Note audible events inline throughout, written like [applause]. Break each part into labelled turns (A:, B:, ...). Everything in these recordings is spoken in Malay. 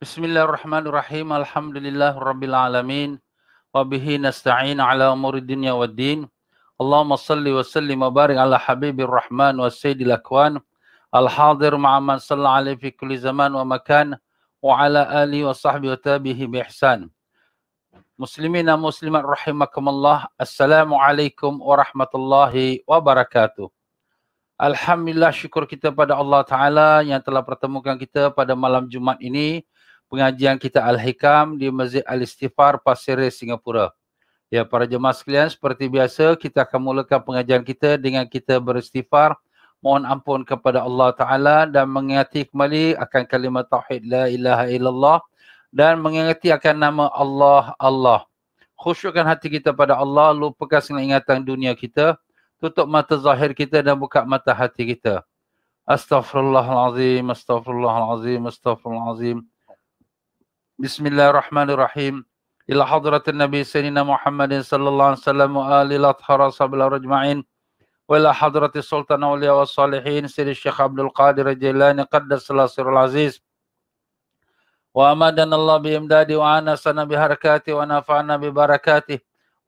A: Bismillahirrahmanirrahim. Alhamdulillah Rabbil Alamin. Wa bihi nasta'in ala umuri dunya wa Allahumma salli wa salli mabarik ala habibir rahman wa sayyidil akwan. Al-hadir ma'aman salla alaihi fi kulli zaman wa makan. Wa ala ali wa sahbihi wa tabihi bi ihsan. Muslimin dan muslimat rahimakumullah. Assalamualaikum warahmatullahi wabarakatuh. Alhamdulillah syukur kita pada Allah Ta'ala yang telah pertemukan kita pada malam Jumat ini pengajian kita Al-Hikam di Masjid Al-Istifar Pasir Singapura. Ya para jemaah sekalian seperti biasa kita akan mulakan pengajian kita dengan kita beristighfar mohon ampun kepada Allah Taala dan mengingati kembali akan kalimat tauhid la ilaha illallah dan mengingati akan nama Allah Allah. Khusyukkan hati kita pada Allah, lupakan segala ingatan dunia kita, tutup mata zahir kita dan buka mata hati kita. Astaghfirullahalazim, astaghfirullahalazim, astaghfirullahalazim. Astaghfirullahalazim. بسم الله الرحمن الرحيم إلى حضرة النبي سيدنا محمد صلى الله عليه وسلم وآل الأطهار أصحاب الأجمعين وإلى حضرة السلطان أولياء والصالحين سيد الشيخ عبد القادر الجيلاني قدس الله سر العزيز وأمدنا الله بإمداده وأنسنا بحركاته ونفعنا ببركاته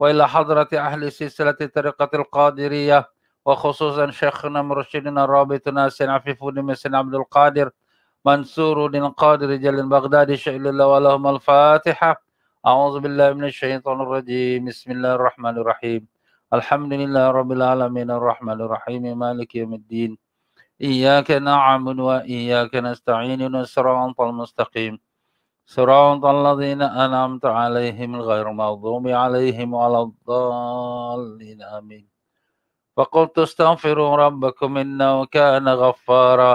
A: وإلى حضرة أهل سلسلة طريقة القادرية وخصوصا شيخنا مرشدنا رابطنا سيدنا عفيف بن عبد القادر منصور بن قادر جل بغداد شئل الله ولهم الفاتحة أعوذ بالله من الشيطان الرجيم بسم الله الرحمن الرحيم الحمد لله رب العالمين الرحمن الرحيم مالك يوم الدين إياك نعبد وإياك نستعين صراط المستقيم صراط الذين أنعمت عليهم غير المغضوب عليهم ولا
B: الضالين آمين
A: فقلت استغفروا ربكم إنه
B: كان غفارا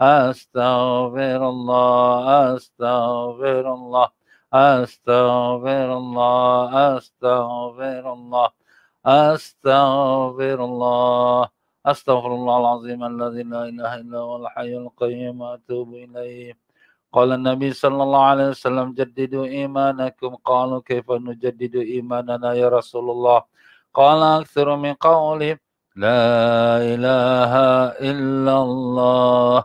B: أستغفر الله أستغفر الله أستغفر الله أستغفر الله أستغفر الله أستغفر الله العظيم الذي لا إله إلا هو الحي القيوم أتوب إليه قال النبي صلى الله عليه وسلم جددوا إيمانكم قالوا كيف نجدد إيماننا يا رسول الله قال أكثر من قولي لا إله إلا الله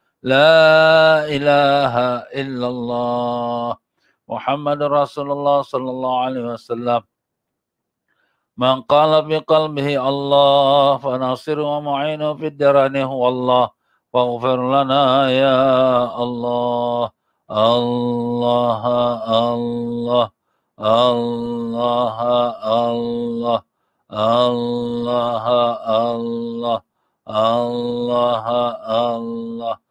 B: لا إله إلا الله محمد رسول الله صلى الله عليه وسلم من قال في قلبه الله فناصر ومعينه في الدرن هو الله فاغفر لنا يا الله الله الله الله الله الله الله الله الله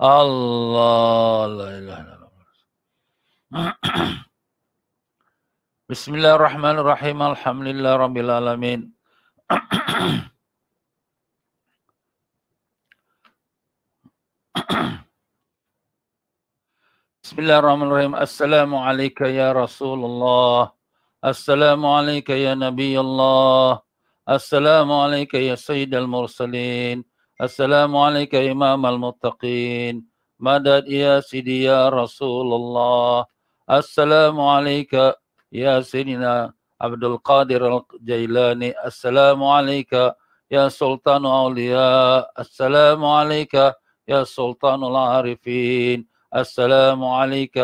B: الله لا اله الا الله [coughs]
A: بسم الله الرحمن الرحيم الحمد لله رب العالمين [coughs]
B: بسم الله الرحمن الرحيم السلام عليك يا رسول الله السلام عليك يا نبي الله السلام عليك يا سيد المرسلين السلام عليك إمام المتقين مدد يا سيدي يا رسول الله السلام عليك يا سيدنا عبد القادر الجيلاني السلام عليك يا سلطان أولياء السلام عليك يا سلطان العارفين السلام عليك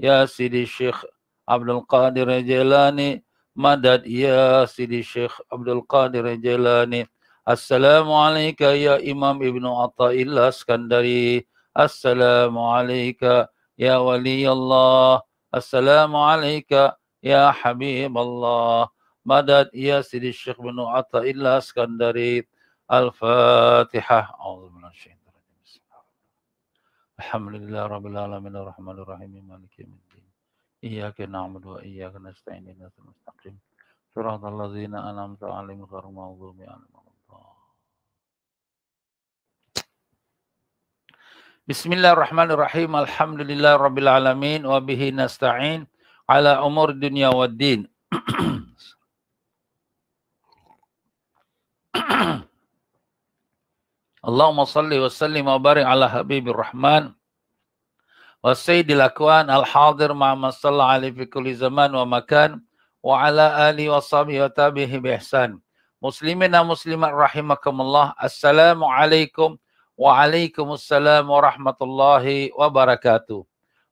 B: يا سيدي الشيخ عبد القادر
A: الجيلاني مدد يا سيدي الشيخ عبد القادر الجيلاني Assalamualaikum ya Imam Ibnu Athaillah Skandari. Assalamualaikum ya Wali Allah. Assalamualaikum ya Habib Allah. Madad ya Sidi Syekh bin Athaillah Skandari. Al-Fatihah. Alhamdulillah rabbil alamin Ar-Rahman ar rahim maliki Yawmiddin Iyyaka na'budu wa iyyaka
B: nasta'in. Ihdinas siratal ladzina an'amta 'alaihim ghairil maghdubi 'alaihim
A: بسم الله الرحمن الرحيم الحمد لله رب العالمين وبه نستعين على أمور الدنيا والدين اللهم صل وسلم وبارك على حبيب الرحمن والسيد الأكوان الحاضر مع من صلى عليه في كل زمان ومكان وعلى آله وصحبه وتابعه بإحسان مسلمين مسلمات رحمكم الله السلام عليكم Waalaikumsalam warahmatullahi wabarakatuh.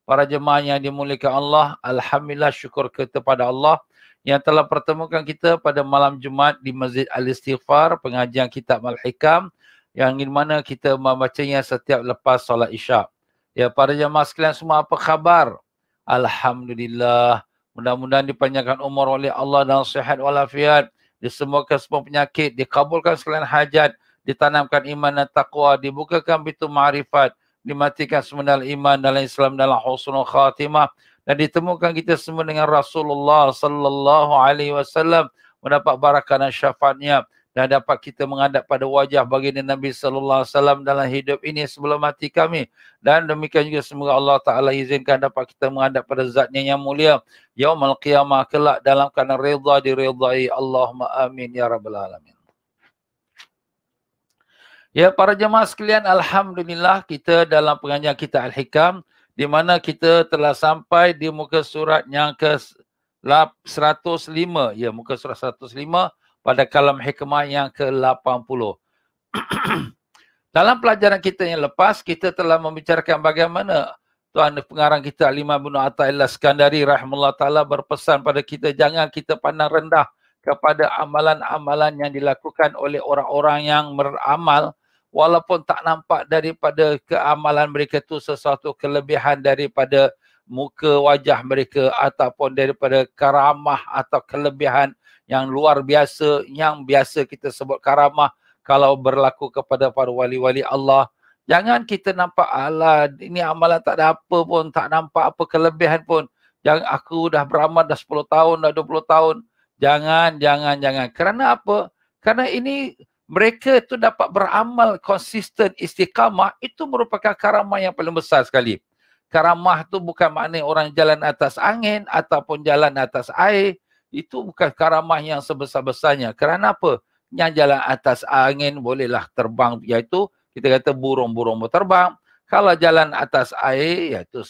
A: Para jemaah yang dimuliakan Allah, Alhamdulillah syukur kepada Allah yang telah pertemukan kita pada malam Jumaat di Masjid Al-Istighfar, pengajian kitab Al-Hikam yang di mana kita membacanya setiap lepas solat isyak. Ya, para jemaah sekalian semua apa khabar? Alhamdulillah. Mudah-mudahan dipanjangkan umur oleh Allah dan sihat walafiat. Disembuhkan semua penyakit, dikabulkan sekalian hajat ditanamkan iman dan taqwa, dibukakan pintu ma'rifat, dimatikan semua dalam iman dalam Islam dalam husnul khatimah dan ditemukan kita semua dengan Rasulullah sallallahu alaihi wasallam mendapat barakah dan syafaatnya dan dapat kita menghadap pada wajah baginda Nabi sallallahu alaihi wasallam dalam hidup ini sebelum mati kami dan demikian juga semoga Allah taala izinkan dapat kita menghadap pada zatnya yang mulia yaumul qiyamah kelak dalam keadaan redha diridhai Allahumma amin ya rabbal alamin Ya, para jemaah sekalian, Alhamdulillah kita dalam pengajian kita Al-Hikam di mana kita telah sampai di muka surat yang ke 105. Ya, muka surat 105 pada kalam hikmah yang ke 80. [clears throat] dalam pelajaran kita yang lepas, kita telah membicarakan bagaimana Tuan Pengarang kita Alima bin Atta'illah Skandari Rahimullah Ta'ala berpesan pada kita jangan kita pandang rendah kepada amalan-amalan yang dilakukan oleh orang-orang yang beramal walaupun tak nampak daripada keamalan mereka itu sesuatu kelebihan daripada muka wajah mereka ataupun daripada karamah atau kelebihan yang luar biasa yang biasa kita sebut karamah kalau berlaku kepada para wali-wali Allah jangan kita nampak ala ini amalan tak ada apa pun tak nampak apa kelebihan pun yang aku dah beramal dah 10 tahun dah 20 tahun jangan jangan jangan kerana apa kerana ini mereka itu dapat beramal konsisten istiqamah itu merupakan karamah yang paling besar sekali. Karamah itu bukan makna orang jalan atas angin ataupun jalan atas air. Itu bukan karamah yang sebesar-besarnya. Kerana apa? Yang jalan atas angin bolehlah terbang iaitu kita kata burung-burung berterbang. Kalau jalan atas air iaitu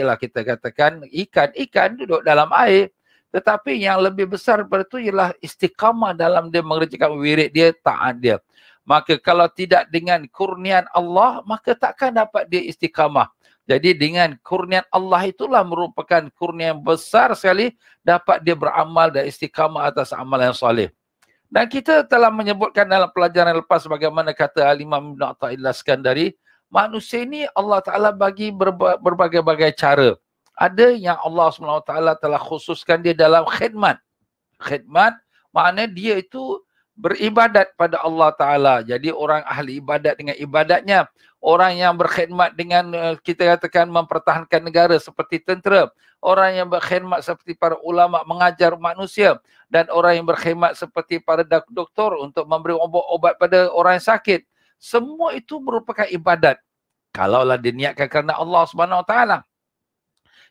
A: lah kita katakan ikan-ikan duduk dalam air. Tetapi yang lebih besar daripada itu ialah istiqamah dalam dia mengerjakan wirid dia, taat dia. Maka kalau tidak dengan kurnian Allah, maka takkan dapat dia istiqamah. Jadi dengan kurnian Allah itulah merupakan kurnian yang besar sekali dapat dia beramal dan istiqamah atas amal yang salih. Dan kita telah menyebutkan dalam pelajaran yang lepas bagaimana kata alimam imam Ibn Atta'illah Skandari, manusia ini Allah Ta'ala bagi berbagai-bagai cara ada yang Allah SWT telah khususkan dia dalam khidmat. Khidmat maknanya dia itu beribadat pada Allah Taala. Jadi orang ahli ibadat dengan ibadatnya, orang yang berkhidmat dengan eh, kita katakan mempertahankan negara seperti tentera, orang yang berkhidmat seperti para ulama mengajar manusia dan orang yang berkhidmat seperti para doktor untuk memberi obat-obat pada orang yang sakit. Semua itu merupakan ibadat. Kalaulah diniatkan kerana Allah Subhanahu Wa Taala.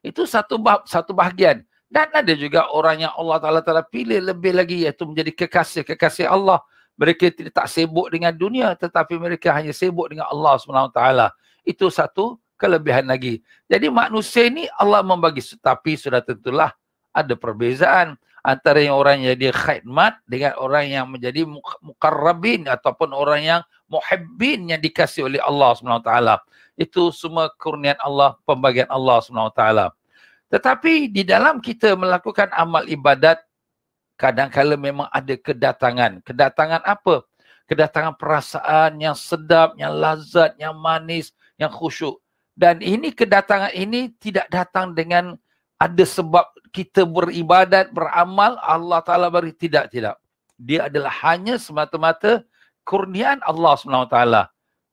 A: Itu satu bab, satu bahagian. Dan ada juga orang yang Allah Ta'ala Ta pilih lebih lagi iaitu menjadi kekasih-kekasih Allah. Mereka tidak tak sibuk dengan dunia tetapi mereka hanya sibuk dengan Allah subhanahu wa taala Itu satu kelebihan lagi. Jadi manusia ini Allah membagi. Tetapi sudah tentulah ada perbezaan antara yang orang yang jadi khidmat dengan orang yang menjadi mukarrabin ataupun orang yang muhibbin yang dikasih oleh Allah SWT. Itu semua kurnian Allah, pembagian Allah SWT. Tetapi di dalam kita melakukan amal ibadat, kadang-kadang memang ada kedatangan. Kedatangan apa? Kedatangan perasaan yang sedap, yang lazat, yang manis, yang khusyuk. Dan ini kedatangan ini tidak datang dengan ada sebab kita beribadat, beramal, Allah Ta'ala beri. Tidak, tidak. Dia adalah hanya semata-mata kurnian Allah SWT.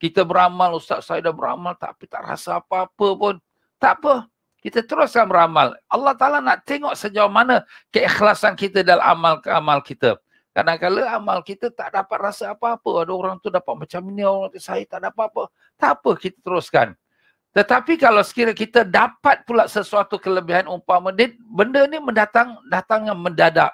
A: Kita beramal, Ustaz saya dah beramal tapi tak rasa apa-apa pun. Tak apa. Kita teruskan beramal. Allah Ta'ala nak tengok sejauh mana keikhlasan kita dalam amal-amal kita. Kadang-kadang amal kita tak dapat rasa apa-apa. Ada orang tu dapat macam ni, orang tu saya tak dapat apa-apa. Tak apa, kita teruskan. Tetapi kalau sekiranya kita dapat pula sesuatu kelebihan umpama dia, benda ni mendatang datangnya mendadak.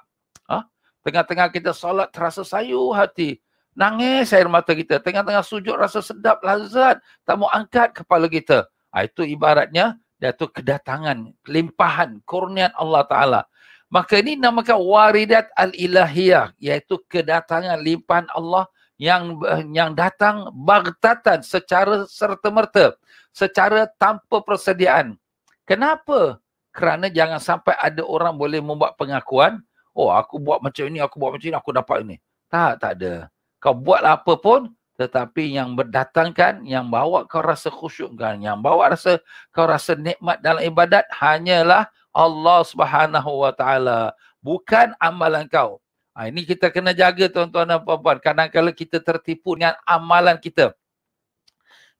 A: Ha? Tengah-tengah kita solat terasa sayu hati. Nangis air mata kita. Tengah-tengah sujud rasa sedap, lazat. Tak mau angkat kepala kita. Ha, itu ibaratnya dia tu kedatangan, kelimpahan, kurnian Allah Ta'ala. Maka ini namakan waridat al-ilahiyah. Iaitu kedatangan, limpahan Allah yang yang datang bagtatan secara serta-merta secara tanpa persediaan kenapa kerana jangan sampai ada orang boleh membuat pengakuan oh aku buat macam ini aku buat macam ini aku dapat ini tak tak ada kau buat lah apa pun tetapi yang berdatangkan yang bawa kau rasa khusyuk kan yang bawa rasa kau rasa nikmat dalam ibadat hanyalah Allah Subhanahu wa taala bukan amalan kau Ha, ini kita kena jaga tuan-tuan dan puan-puan. Kadang-kadang kita tertipu dengan amalan kita.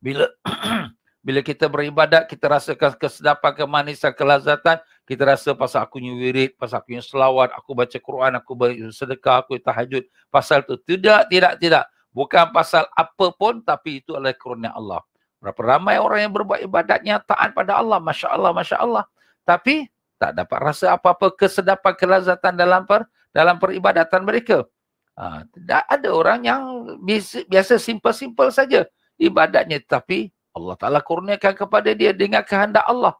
A: Bila [clears throat] bila kita beribadat, kita rasakan kesedapan, kemanisan, kelazatan. Kita rasa pasal aku punya wirid, pasal aku punya selawat, aku baca Quran, aku sedekah, aku tahajud. Pasal tu Tidak, tidak, tidak. Bukan pasal apa pun, tapi itu adalah kurnia Allah. Berapa ramai orang yang berbuat ibadatnya taat pada Allah. Masya Allah, Masya Allah. Tapi tak dapat rasa apa-apa kesedapan, kelazatan dalam per, dalam peribadatan mereka. Ha, tidak ada orang yang biasa, biasa simple-simple saja ibadatnya tapi Allah Ta'ala kurniakan kepada dia dengan kehendak Allah.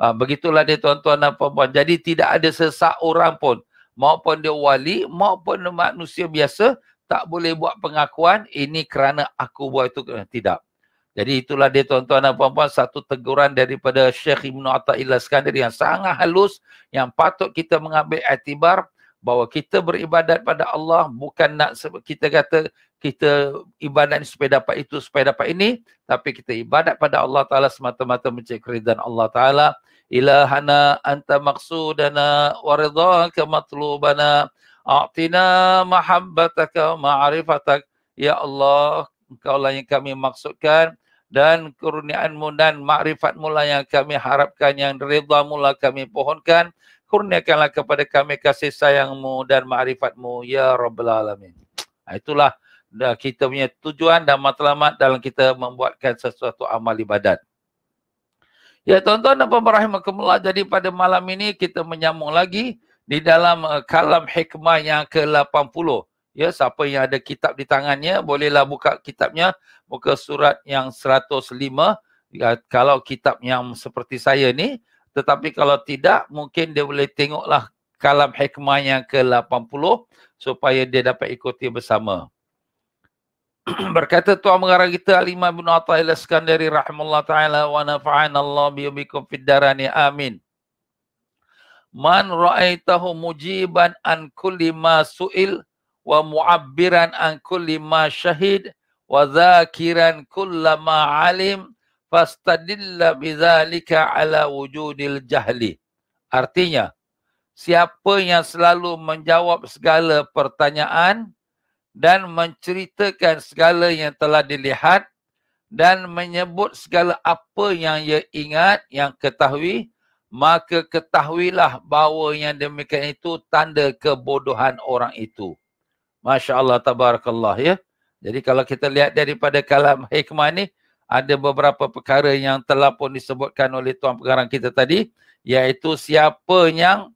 A: Ha, begitulah dia tuan-tuan dan puan-puan. Jadi tidak ada sesak orang pun. Maupun dia wali, maupun dia manusia biasa. Tak boleh buat pengakuan ini kerana aku buat itu. Eh, tidak. Jadi itulah dia tuan-tuan dan puan-puan. Satu teguran daripada Syekh Ibn Atta'illah Iskandar yang sangat halus. Yang patut kita mengambil atibar bahawa kita beribadat pada Allah bukan nak kita kata kita ibadat supaya dapat itu supaya dapat ini tapi kita ibadat pada Allah taala semata-mata mencari keridhaan Allah taala ilahana anta maqsudana wa ridhaka matlubana a'tina mahabbataka ma'rifatak ya Allah engkau lah yang kami maksudkan dan kurniaanmu dan makrifatmu lah yang kami harapkan yang redha mula kami pohonkan kurniakanlah kepada kami kasih sayangmu dan ma'rifatmu ya rabbal alamin itulah dah kita punya tujuan dan matlamat dalam kita membuatkan sesuatu amal ibadat ya tuan-tuan dan puan-puan rahimakumullah jadi pada malam ini kita menyambung lagi di dalam eh, kalam hikmah yang ke-80 ya siapa yang ada kitab di tangannya bolehlah buka kitabnya muka surat yang 105 ya, kalau kitab yang seperti saya ni tetapi kalau tidak, mungkin dia boleh tengoklah kalam hikmah yang ke-80 supaya dia dapat ikuti bersama. [clears throat] Berkata tuan mengarah kita Al-Imam bin Atta'il Iskandari Rahimullah Ta'ala Wa nafa'an Allah biyubikum fiddarani amin Man ra'aitahu mujiban an kulli ma su'il Wa mu'abbiran an kulli ma syahid Wa zakiran kullama alim fastadilla bizalika ala wujudil jahli artinya siapa yang selalu menjawab segala pertanyaan dan menceritakan segala yang telah dilihat dan menyebut segala apa yang ia ingat yang ketahui maka ketahuilah bahawa yang demikian itu tanda kebodohan orang itu Masyaallah tabarakallah ya jadi kalau kita lihat daripada kalam hikmah ni ada beberapa perkara yang telah pun disebutkan oleh tuan pengarang kita tadi iaitu siapa yang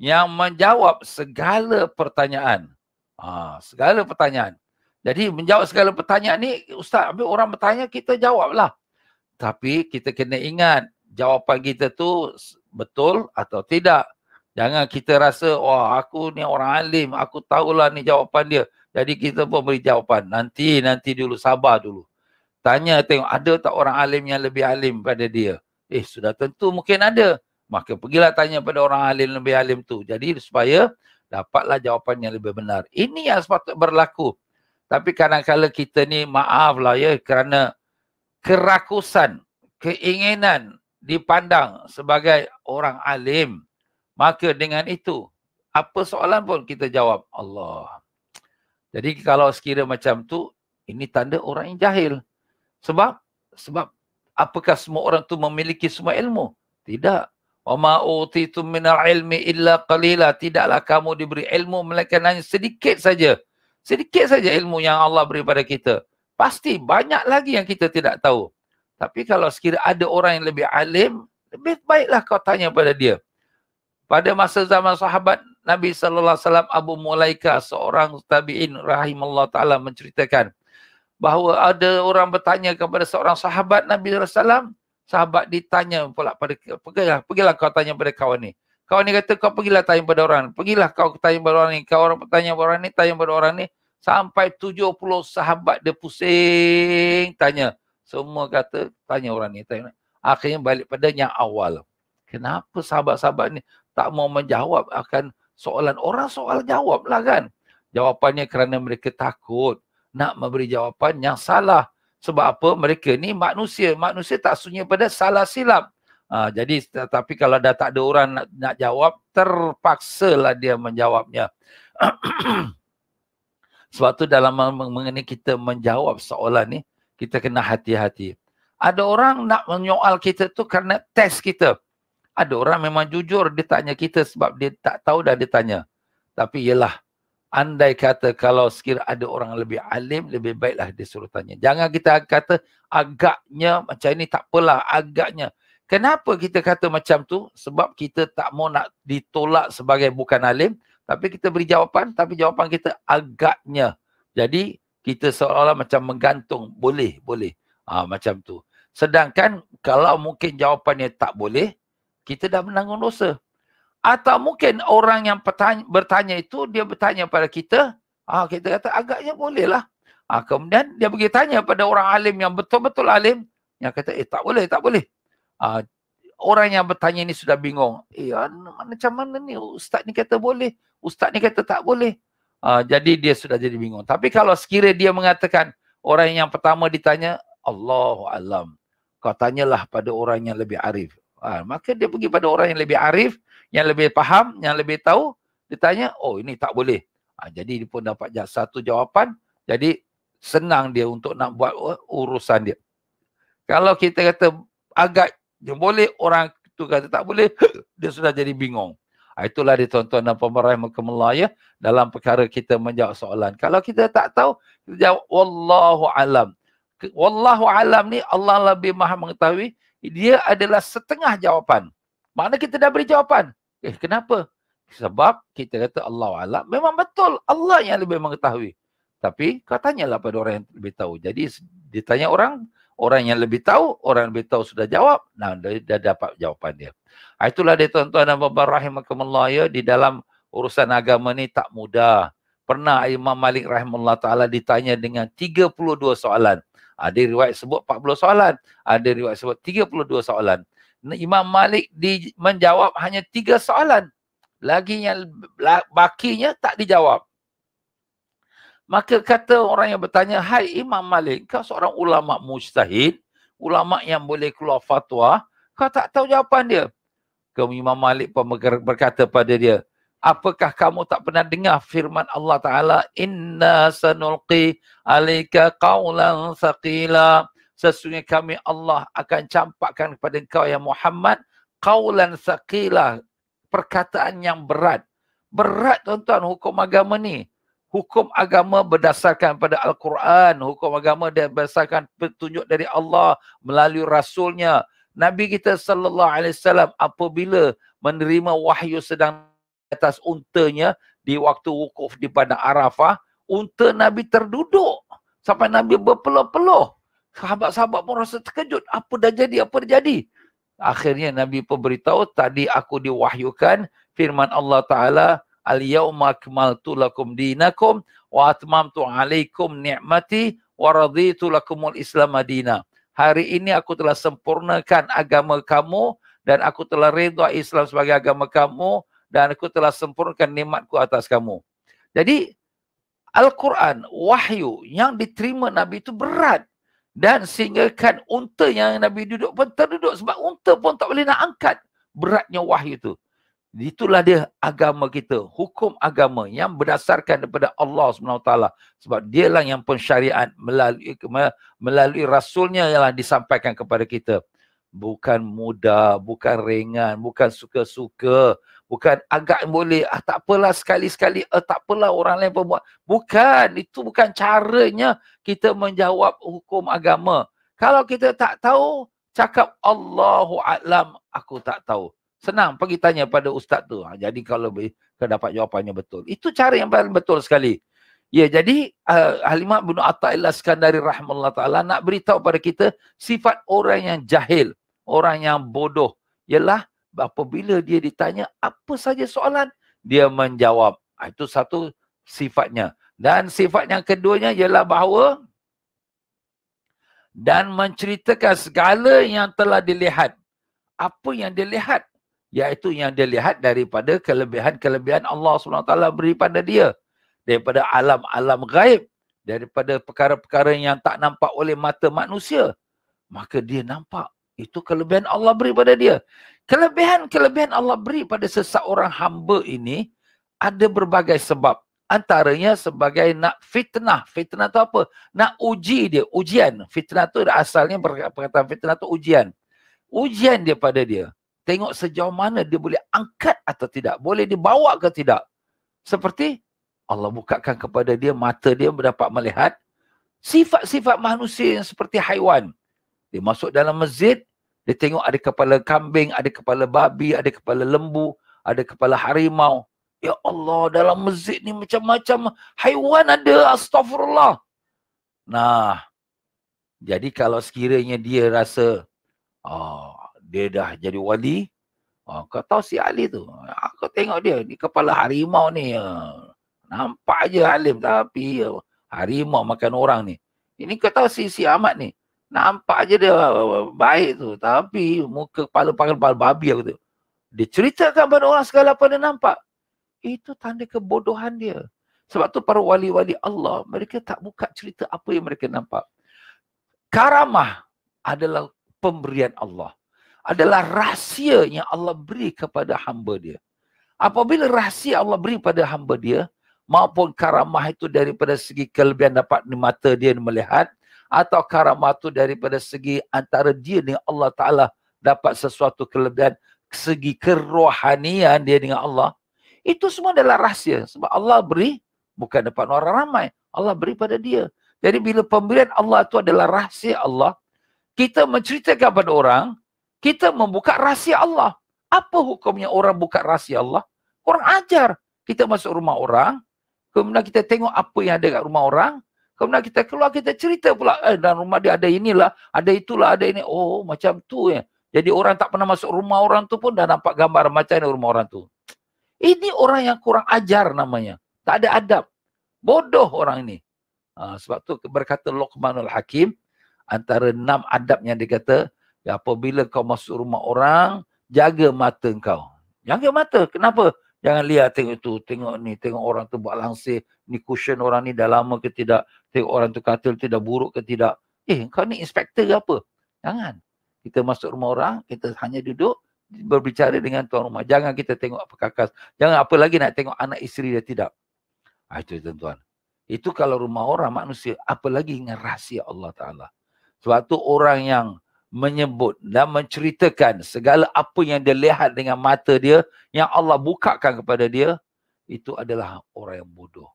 A: yang menjawab segala pertanyaan. Ha, segala pertanyaan. Jadi menjawab segala pertanyaan ni ustaz ambil orang bertanya kita jawablah. Tapi kita kena ingat jawapan kita tu betul atau tidak. Jangan kita rasa wah aku ni orang alim, aku tahulah ni jawapan dia. Jadi kita pun beri jawapan. Nanti nanti dulu sabar dulu. Tanya tengok ada tak orang alim yang lebih alim pada dia. Eh sudah tentu mungkin ada. Maka pergilah tanya pada orang alim lebih alim tu. Jadi supaya dapatlah jawapan yang lebih benar. Ini yang sepatut berlaku. Tapi kadang-kadang kita ni maaf lah ya kerana kerakusan, keinginan dipandang sebagai orang alim. Maka dengan itu, apa soalan pun kita jawab. Allah. Jadi kalau sekiranya macam tu, ini tanda orang yang jahil. Sebab sebab apakah semua orang tu memiliki semua ilmu? Tidak. Wa ma utitu min ilmi illa qalila. Tidaklah kamu diberi ilmu melainkan hanya sedikit saja. Sedikit saja ilmu yang Allah beri pada kita. Pasti banyak lagi yang kita tidak tahu. Tapi kalau sekira ada orang yang lebih alim, lebih baiklah kau tanya pada dia. Pada masa zaman sahabat Nabi sallallahu alaihi wasallam Abu Mulaika seorang tabi'in rahimallahu taala menceritakan bahawa ada orang bertanya kepada seorang sahabat Nabi SAW. Sahabat ditanya pula pada, pergilah, pergilah kau tanya pada kawan ni. Kawan ni kata, kau pergilah tanya pada orang. Pergilah kau tanya pada orang ni. Kau orang bertanya pada orang ni, tanya pada orang ni. Sampai 70 sahabat dia pusing tanya. Semua kata, tanya orang ni. Tanya. Akhirnya balik pada yang awal. Kenapa sahabat-sahabat ni tak mau menjawab akan soalan? Orang soal jawablah kan. Jawapannya kerana mereka takut nak memberi jawapan yang salah. Sebab apa? Mereka ni manusia. Manusia tak sunyi pada salah silap. Ha, jadi tapi kalau dah tak ada orang nak, nak jawab, terpaksalah dia menjawabnya. [clears throat] Sebab tu dalam mengenai kita menjawab soalan ni, kita kena hati-hati. Ada orang nak menyoal kita tu kerana test kita. Ada orang memang jujur dia tanya kita sebab dia tak tahu dah dia tanya. Tapi ialah andai kata kalau sekira ada orang lebih alim, lebih baiklah dia suruh tanya. Jangan kita kata agaknya macam ini tak apalah, agaknya. Kenapa kita kata macam tu? Sebab kita tak mau nak ditolak sebagai bukan alim. Tapi kita beri jawapan, tapi jawapan kita agaknya. Jadi kita seolah-olah macam menggantung. Boleh, boleh. Ha, macam tu. Sedangkan kalau mungkin jawapannya tak boleh, kita dah menanggung dosa. Atau mungkin orang yang bertanya, bertanya itu, dia bertanya pada kita. Ah, kita kata agaknya bolehlah. Ah, kemudian dia pergi tanya pada orang alim yang betul-betul alim. Yang kata, eh tak boleh, tak boleh. Ah, orang yang bertanya ini sudah bingung. Eh, ah, macam mana ni? Ustaz ni kata boleh. Ustaz ni kata tak boleh. Ah, jadi dia sudah jadi bingung. Tapi kalau sekiranya dia mengatakan orang yang pertama ditanya, Allahu alam. Kau tanyalah pada orang yang lebih arif. Ha, maka dia pergi pada orang yang lebih arif, yang lebih faham, yang lebih tahu. Dia tanya, oh ini tak boleh. Ha, jadi dia pun dapat satu jawapan. Jadi senang dia untuk nak buat urusan dia. Kalau kita kata agak dia boleh, orang itu kata tak boleh, [laughs] dia sudah jadi bingung. Ah, itulah dia tuan-tuan dan pemerintah mukamullah ya. Dalam perkara kita menjawab soalan. Kalau kita tak tahu, kita jawab Wallahu alam. Wallahu alam ni Allah lebih maha mengetahui dia adalah setengah jawapan. Mana kita dah beri jawapan? Eh, kenapa? Sebab kita kata Allah Allah memang betul Allah yang lebih mengetahui. Tapi kau tanyalah pada orang yang lebih tahu. Jadi ditanya orang, orang yang lebih tahu, orang lebih tahu sudah jawab, nah dia dah dapat jawapan dia. Ah, itulah dia tuan-tuan dan puan-puan ya di dalam urusan agama ni tak mudah. Pernah Imam Malik rahimullah taala ditanya dengan 32 soalan. Ada riwayat sebut 40 soalan. Ada riwayat sebut 32 soalan. Imam Malik di, menjawab hanya 3 soalan. Lagi yang bakinya tak dijawab. Maka kata orang yang bertanya, Hai Imam Malik, kau seorang ulama' mujtahid. Ulama' yang boleh keluar fatwa. Kau tak tahu jawapan dia. Kemudian Imam Malik pun berkata pada dia, Apakah kamu tak pernah dengar firman Allah Ta'ala? Inna sanulqi alika qawlan saqila. Sesungguhnya kami Allah akan campakkan kepada engkau ya Muhammad. Qawlan saqila. Perkataan yang berat. Berat tuan-tuan hukum agama ni. Hukum agama berdasarkan pada Al-Quran. Hukum agama berdasarkan petunjuk dari Allah melalui Rasulnya. Nabi kita Sallallahu Alaihi Wasallam apabila menerima wahyu sedang atas untanya di waktu wukuf di padang Arafah, unta Nabi terduduk sampai Nabi berpeluh-peluh. Sahabat-sahabat pun rasa terkejut, apa dah jadi? Apa dah jadi? Akhirnya Nabi pun beritahu, tadi aku diwahyukan firman Allah Taala, "Al-yauma akmaltu lakum dinakum wa atmamtu alaikum ni'mati wa raditu lakumul Islam madina." Hari ini aku telah sempurnakan agama kamu dan aku telah redha Islam sebagai agama kamu dan aku telah sempurnakan nikmatku atas kamu. Jadi Al-Quran, wahyu yang diterima Nabi itu berat. Dan sehinggakan unta yang Nabi duduk pun terduduk sebab unta pun tak boleh nak angkat beratnya wahyu itu. Itulah dia agama kita, hukum agama yang berdasarkan daripada Allah SWT. Sebab dia lah yang pun syariat melalui, melalui rasulnya ialah disampaikan kepada kita. Bukan mudah, bukan ringan, bukan suka-suka bukan agak boleh ah tak apalah sekali-sekali ah, tak apalah orang lain pun buat bukan itu bukan caranya kita menjawab hukum agama kalau kita tak tahu cakap Allahu alam aku tak tahu senang pergi tanya pada ustaz tu ha, jadi kalau boleh kau dapat jawapannya betul itu cara yang paling betul sekali Ya, jadi uh, Halimah bin Atta'illah Skandari Rahmanullah Ta'ala nak beritahu pada kita sifat orang yang jahil, orang yang bodoh ialah apabila dia ditanya apa saja soalan, dia menjawab. Ah, itu satu sifatnya. Dan sifat yang keduanya ialah bahawa dan menceritakan segala yang telah dilihat. Apa yang dilihat? Iaitu yang dilihat daripada kelebihan-kelebihan Allah SWT beri pada dia. Daripada alam-alam gaib. Daripada perkara-perkara yang tak nampak oleh mata manusia. Maka dia nampak. Itu kelebihan Allah beri pada dia. Kelebihan-kelebihan Allah beri pada seseorang hamba ini ada berbagai sebab. Antaranya sebagai nak fitnah. Fitnah tu apa? Nak uji dia. Ujian. Fitnah tu asalnya perkataan fitnah tu ujian. Ujian dia pada dia. Tengok sejauh mana dia boleh angkat atau tidak. Boleh dibawa ke tidak. Seperti Allah bukakan kepada dia mata dia berdapat melihat sifat-sifat manusia yang seperti haiwan. Dia masuk dalam masjid, dia tengok ada kepala kambing, ada kepala babi, ada kepala lembu, ada kepala harimau. Ya Allah, dalam masjid ni macam-macam haiwan ada. Astaghfirullah. Nah, jadi kalau sekiranya dia rasa oh, dia dah jadi wali, oh, kau tahu si Ali tu. Aku ah, tengok dia, ni kepala harimau ni. Nampak je Alim tapi harimau makan orang ni. Ini kau tahu si, si Ahmad ni. Nampak je dia eh, baik tu. Tapi muka kepala panggil kepala babi aku tu. Dia ceritakan pada orang segala apa dia nampak. Itu tanda kebodohan dia. Sebab tu para wali-wali Allah, mereka tak buka cerita apa yang mereka nampak. Karamah adalah pemberian Allah. Adalah rahsia yang Allah beri kepada hamba dia. Apabila rahsia Allah beri pada hamba dia, maupun karamah itu daripada segi kelebihan dapat di mata dia melihat, atau karamah tu daripada segi antara dia dengan Allah Ta'ala dapat sesuatu kelebihan segi kerohanian dia dengan Allah. Itu semua adalah rahsia. Sebab Allah beri bukan depan orang ramai. Allah beri pada dia. Jadi bila pemberian Allah itu adalah rahsia Allah, kita menceritakan pada orang, kita membuka rahsia Allah. Apa hukumnya orang buka rahsia Allah? Orang ajar. Kita masuk rumah orang, kemudian kita tengok apa yang ada kat rumah orang, Kemudian kita keluar, kita cerita pula. Eh, dalam rumah dia ada inilah, ada itulah, ada ini. Oh, macam tu ya. Jadi orang tak pernah masuk rumah orang tu pun dah nampak gambar macam ini rumah orang tu. Ini orang yang kurang ajar namanya. Tak ada adab. Bodoh orang ini. Ha, sebab tu berkata Luqmanul Hakim, antara enam adab yang dia kata, ya, apabila kau masuk rumah orang, jaga mata kau. Jaga mata. Kenapa? Jangan lihat tengok tu, tengok ni, tengok orang tu buat langsir, ni cushion orang ni dah lama ke tidak, tengok orang tu kata tu dah buruk ke tidak. Eh, kau ni inspektor ke apa? Jangan. Kita masuk rumah orang, kita hanya duduk berbicara dengan tuan rumah. Jangan kita tengok apa kakas. Jangan apa lagi nak tengok anak isteri dia tidak. Ah, itu tuan-tuan. Itu kalau rumah orang manusia, apa lagi dengan rahsia Allah Ta'ala. Sebab tu orang yang menyebut dan menceritakan segala apa yang dia lihat dengan mata dia, yang Allah bukakan kepada dia, itu adalah orang yang bodoh.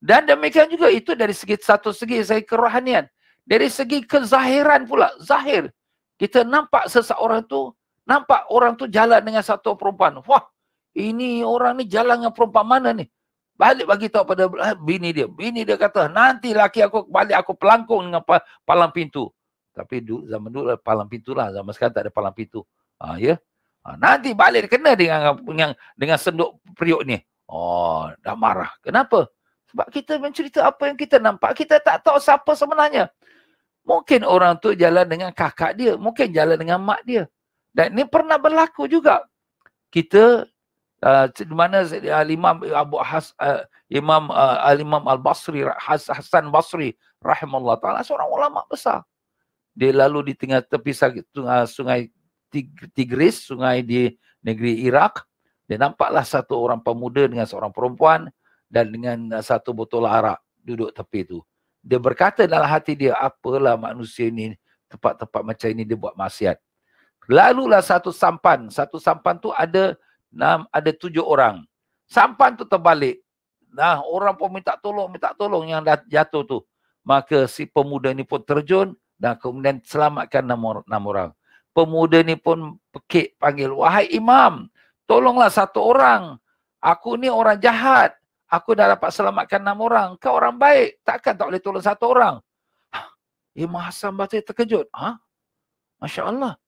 A: Dan demikian juga itu dari segi satu segi segi kerohanian. Dari segi kezahiran pula, zahir. Kita nampak seseorang tu, nampak orang tu jalan dengan satu perempuan. Wah, ini orang ni jalan dengan perempuan mana ni? Balik bagi tahu pada eh, bini dia. Bini dia kata, nanti laki aku balik aku pelangkung dengan palang pintu. Tapi zaman dulu palang pintu lah. Zaman sekarang tak ada palang pintu. Ha, ya? Ha, nanti balik kena dengan dengan, dengan senduk periuk ni. Oh, dah marah. Kenapa? Sebab kita mencerita apa yang kita nampak. Kita tak tahu siapa sebenarnya. Mungkin orang tu jalan dengan kakak dia. Mungkin jalan dengan mak dia. Dan ini pernah berlaku juga. Kita, uh, di mana Al-Imam uh, Abu Has, uh, Imam uh, Al-Imam Al-Basri, Hasan Basri, rahimahullah ta'ala, seorang ulama besar. Dia lalu di tengah tepi uh, sungai Tigris, sungai di negeri Irak. Dia nampaklah satu orang pemuda dengan seorang perempuan dan dengan uh, satu botol arak duduk tepi tu. Dia berkata dalam hati dia, apalah manusia ini, tempat-tempat macam ini dia buat maksiat. Lalulah satu sampan. Satu sampan tu ada enam, ada tujuh orang. Sampan tu terbalik. Nah, orang pun minta tolong, minta tolong yang dah jatuh tu. Maka si pemuda ni pun terjun dan kemudian selamatkan enam, enam orang. Pemuda ni pun pekik panggil, wahai imam, tolonglah satu orang. Aku ni orang jahat aku dah dapat selamatkan enam orang. Kau orang baik. Takkan tak boleh tolong satu orang. Ya, imam Hassan baca terkejut. Ha? Masya Allah.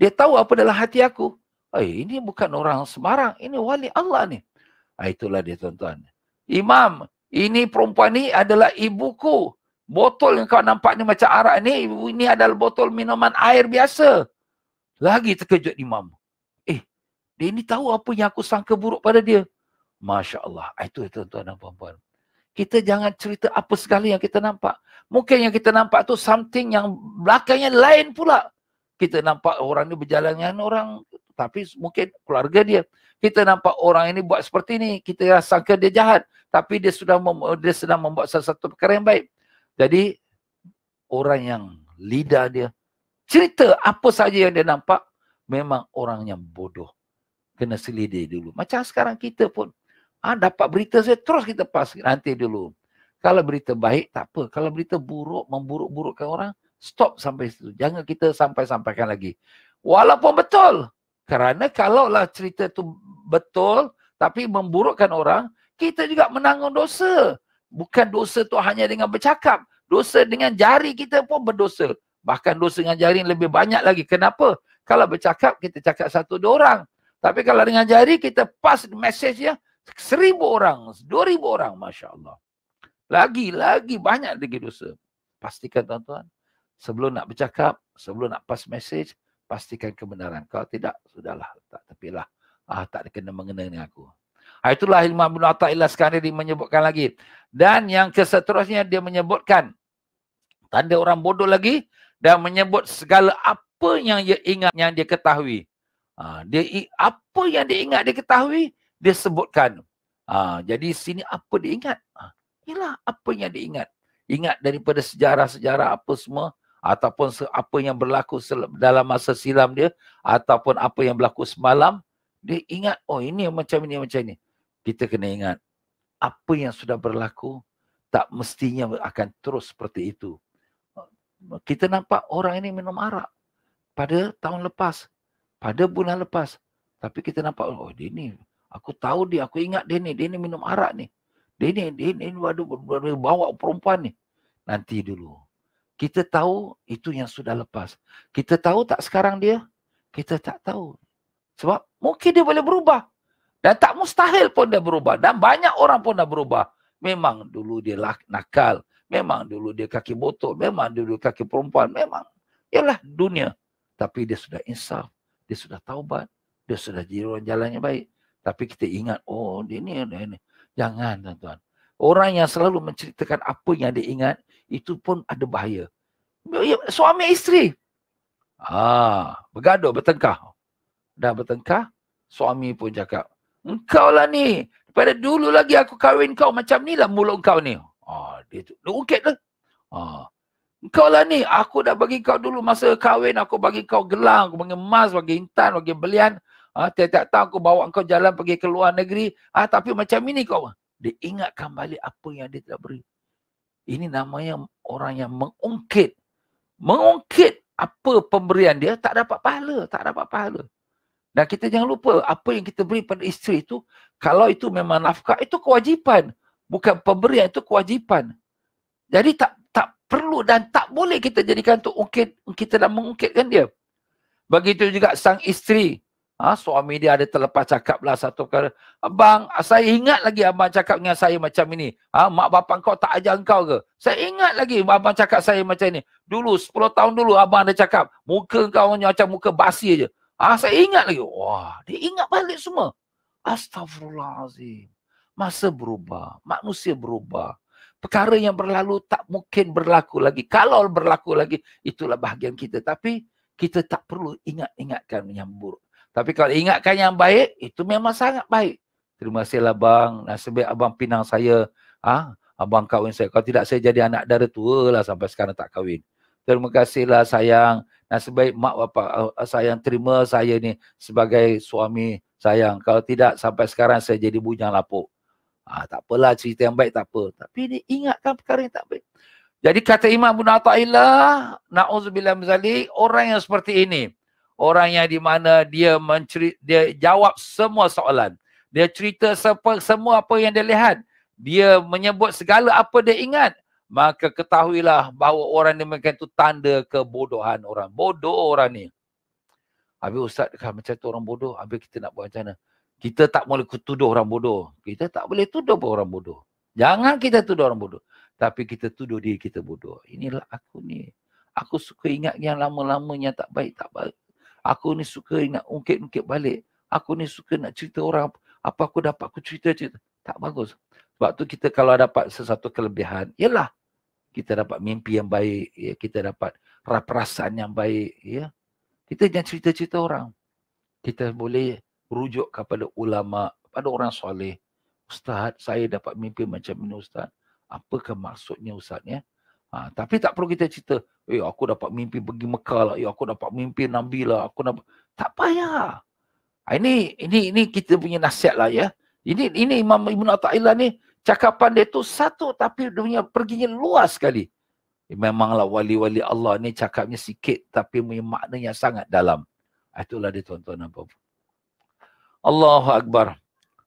A: Dia tahu apa dalam hati aku. Eh, ini bukan orang sembarang. Ini wali Allah ni. Ah, itulah dia tuan-tuan. Imam, ini perempuan ni adalah ibuku. Botol yang kau nampak ni macam arak ni, ini adalah botol minuman air biasa. Lagi terkejut imam. Eh, dia ni tahu apa yang aku sangka buruk pada dia. Masya Allah. Ah, itu tuan-tuan dan puan-puan. Kita jangan cerita apa sekali yang kita nampak. Mungkin yang kita nampak tu something yang belakangnya lain pula. Kita nampak orang ni berjalan dengan orang. Tapi mungkin keluarga dia. Kita nampak orang ini buat seperti ini. Kita sangka dia jahat. Tapi dia sudah dia sedang membuat sesuatu perkara yang baik. Jadi orang yang lidah dia cerita apa saja yang dia nampak memang orang yang bodoh. Kena selidik dulu. Macam sekarang kita pun. Ah dapat berita saya terus kita pas nanti dulu. Kalau berita baik tak apa, kalau berita buruk memburuk-burukkan orang, stop sampai situ. Jangan kita sampai-sampaikan lagi. Walaupun betul. Kerana kalaulah cerita itu betul tapi memburukkan orang, kita juga menanggung dosa. Bukan dosa tu hanya dengan bercakap. Dosa dengan jari kita pun berdosa. Bahkan dosa dengan jari lebih banyak lagi. Kenapa? Kalau bercakap, kita cakap satu dua orang. Tapi kalau dengan jari, kita pass message dia. Ya? seribu orang, dua ribu orang, masya Allah. Lagi, lagi banyak lagi dosa. Pastikan tuan-tuan, sebelum nak bercakap, sebelum nak pass message, pastikan kebenaran. Kalau tidak, sudahlah, tak tepilah. Ah, tak ada kena mengena dengan aku. Ah, itulah Ilmu Abu Atta'illah sekarang dia menyebutkan lagi. Dan yang keseterusnya dia menyebutkan tanda orang bodoh lagi dan menyebut segala apa yang dia ingat yang dia ketahui. Ha, dia apa yang dia ingat dia ketahui dia sebutkan. Ha, jadi sini apa dia ingat? Yalah ha, apa yang dia ingat? Ingat daripada sejarah-sejarah apa semua ataupun apa yang berlaku dalam masa silam dia ataupun apa yang berlaku semalam dia ingat oh ini macam ini macam ini kita kena ingat apa yang sudah berlaku tak mestinya akan terus seperti itu ha, kita nampak orang ini minum arak pada tahun lepas pada bulan lepas tapi kita nampak oh dia ni Aku tahu dia, aku ingat dia ni, dia ni minum arak ni. Dia ni, dia ni, dia ni bawa perempuan ni. Nanti dulu. Kita tahu itu yang sudah lepas. Kita tahu tak sekarang dia? Kita tak tahu. Sebab mungkin dia boleh berubah. Dan tak mustahil pun dia berubah. Dan banyak orang pun dah berubah. Memang dulu dia lah nakal. Memang dulu dia kaki botol. Memang dulu kaki perempuan. Memang. Yalah dunia. Tapi dia sudah insaf. Dia sudah taubat. Dia sudah jiru jalannya baik. Tapi kita ingat, oh dia ni, dia ni. Jangan tuan-tuan. Orang yang selalu menceritakan apa yang dia ingat, itu pun ada bahaya. Ya, suami isteri. Ah, bergaduh, bertengkah. Dah bertengkah, suami pun cakap, engkau lah ni. Pada dulu lagi aku kahwin kau macam ni lah mulut kau ni. Ah, dia tu, dia ukit lah. Ah. Ha, kau lah ni, aku dah bagi kau dulu masa kahwin, aku bagi kau gelang, aku bagi emas, bagi intan, bagi belian. Ah ha, tiap-tiap tahun aku bawa kau jalan pergi ke luar negeri. Ah ha, tapi macam ini kau. Dia ingatkan balik apa yang dia telah beri. Ini namanya orang yang mengungkit. Mengungkit apa pemberian dia tak dapat pahala, tak dapat pahala. Dan kita jangan lupa apa yang kita beri pada isteri itu kalau itu memang nafkah itu kewajipan, bukan pemberian itu kewajipan. Jadi tak tak perlu dan tak boleh kita jadikan untuk ungkit, kita dah mengungkitkan dia. Begitu juga sang isteri Ha, suami dia ada terlepas cakap lah satu perkara. Abang, saya ingat lagi abang cakap dengan saya macam ini. Ha, mak bapak kau tak ajar kau ke? Saya ingat lagi abang cakap saya macam ini. Dulu, 10 tahun dulu abang ada cakap. Muka kau macam muka basi je. Ha, saya ingat lagi. Wah, dia ingat balik semua. Astagfirullahaladzim. Masa berubah. Manusia berubah. Perkara yang berlalu tak mungkin berlaku lagi. Kalau berlaku lagi, itulah bahagian kita. Tapi, kita tak perlu ingat-ingatkan yang buruk. Tapi kalau ingatkan yang baik, itu memang sangat baik. Terima kasihlah abang. Nasib abang pinang saya. ha? Abang kahwin saya. Kalau tidak saya jadi anak dara tua lah sampai sekarang tak kahwin. Terima kasihlah sayang. Nasib baik mak bapak eh, sayang terima saya ni sebagai suami sayang. Kalau tidak sampai sekarang saya jadi bujang lapuk. Ah, ha, tak apalah cerita yang baik tak apa. Tapi dia ingatkan perkara yang tak baik. Jadi kata Imam Ibn Atta'illah, na'udzubillah mizali, orang yang seperti ini orang yang di mana dia menceri, dia jawab semua soalan. Dia cerita sepa, semua apa yang dia lihat. Dia menyebut segala apa dia ingat. Maka ketahuilah bahawa orang ni mungkin tu tanda kebodohan orang. Bodoh orang ni. Habis ustaz kan macam tu orang bodoh. Habis kita nak buat macam mana? Kita tak boleh tuduh orang bodoh. Kita tak boleh tuduh pun orang bodoh. Jangan kita tuduh orang bodoh. Tapi kita tuduh dia kita bodoh. Inilah aku ni. Aku suka ingat yang lama-lamanya tak baik, tak baik. Aku ni suka nak ungkit-ungkit balik. Aku ni suka nak cerita orang apa aku dapat aku cerita-cerita. Tak bagus. Sebab tu kita kalau dapat sesuatu kelebihan, yalah. Kita dapat mimpi yang baik, ya. kita dapat perasaan yang baik. Ya. Kita jangan cerita-cerita orang. Kita boleh rujuk kepada ulama, kepada orang soleh. Ustaz, saya dapat mimpi macam ini Ustaz. Apakah maksudnya Ustaz? Ya? Ha, tapi tak perlu kita cerita, eh aku dapat mimpi pergi Mekah lah, eh aku dapat mimpi Nabi lah, aku nak Tak payah. Ha, ini, ini ini kita punya nasihat lah ya. Ini ini Imam Ibn Atta'illah ni, cakapan dia tu satu tapi dunia perginya luas sekali. Eh, memanglah wali-wali Allah ni cakapnya sikit tapi punya maknanya sangat dalam. Ha, itulah dia tuan-tuan apa Allahu Akbar.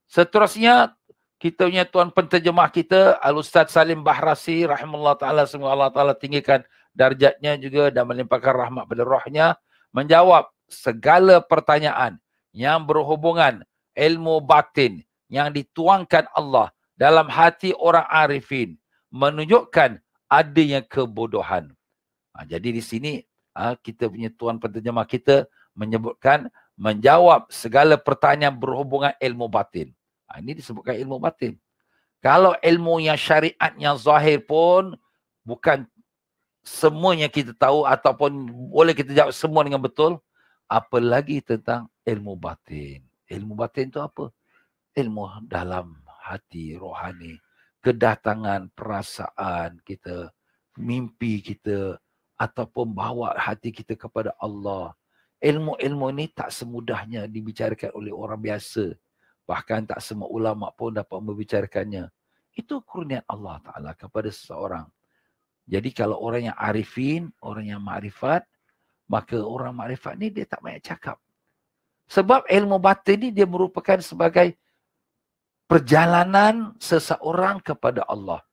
A: Seterusnya, kita punya tuan penterjemah kita Al-Ustaz Salim Bahrasi rahimahullah taala semoga Allah taala tinggikan darjatnya juga dan melimpahkan rahmat pada rohnya menjawab segala pertanyaan yang berhubungan ilmu batin yang dituangkan Allah dalam hati orang arifin menunjukkan adanya kebodohan. Ha, jadi di sini ha, kita punya tuan penterjemah kita menyebutkan menjawab segala pertanyaan berhubungan ilmu batin. Ha, ini disebutkan ilmu batin. Kalau ilmu yang syariatnya zahir pun bukan semuanya kita tahu ataupun boleh kita jawab semua dengan betul. Apalagi tentang ilmu batin. Ilmu batin itu apa? Ilmu dalam hati rohani. Kedatangan perasaan kita. Mimpi kita. Ataupun bawa hati kita kepada Allah. Ilmu-ilmu ini tak semudahnya dibicarakan oleh orang biasa. Bahkan tak semua ulama pun dapat membicarakannya. Itu kurniat Allah Ta'ala kepada seseorang. Jadi kalau orang yang arifin, orang yang ma'rifat, maka orang ma'rifat ni dia tak banyak cakap. Sebab ilmu batin ni dia merupakan sebagai perjalanan seseorang kepada Allah.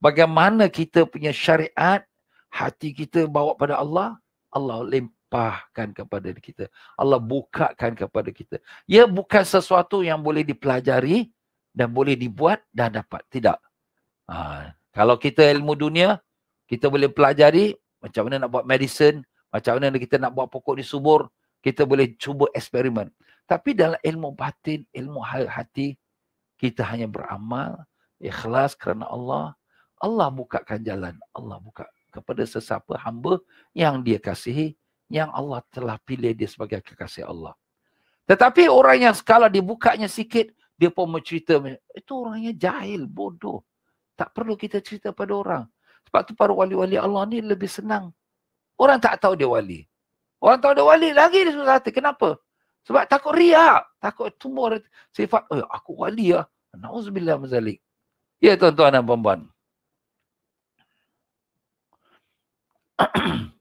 A: Bagaimana kita punya syariat, hati kita bawa pada Allah, Allah lim- limpahkan kepada kita. Allah bukakan kepada kita. Ia bukan sesuatu yang boleh dipelajari dan boleh dibuat dan dapat. Tidak. Ha. Kalau kita ilmu dunia, kita boleh pelajari macam mana nak buat medicine, macam mana kita nak buat pokok di subur, kita boleh cuba eksperimen. Tapi dalam ilmu batin, ilmu hal hati, kita hanya beramal, ikhlas kerana Allah. Allah bukakan jalan. Allah buka kepada sesiapa hamba yang dia kasihi, yang Allah telah pilih dia sebagai kekasih Allah. Tetapi orang yang skala dibukanya sikit, dia pun mencerita, itu orangnya jahil, bodoh. Tak perlu kita cerita pada orang. Sebab tu para wali-wali Allah ni lebih senang. Orang tak tahu dia wali. Orang tahu dia wali, lagi dia susah hati. Kenapa? Sebab takut riak. Takut tumbuh sifat, eh, aku wali lah. Ya. Na'udzubillah mazalik. Ya tuan-tuan dan puan-puan. [clears throat]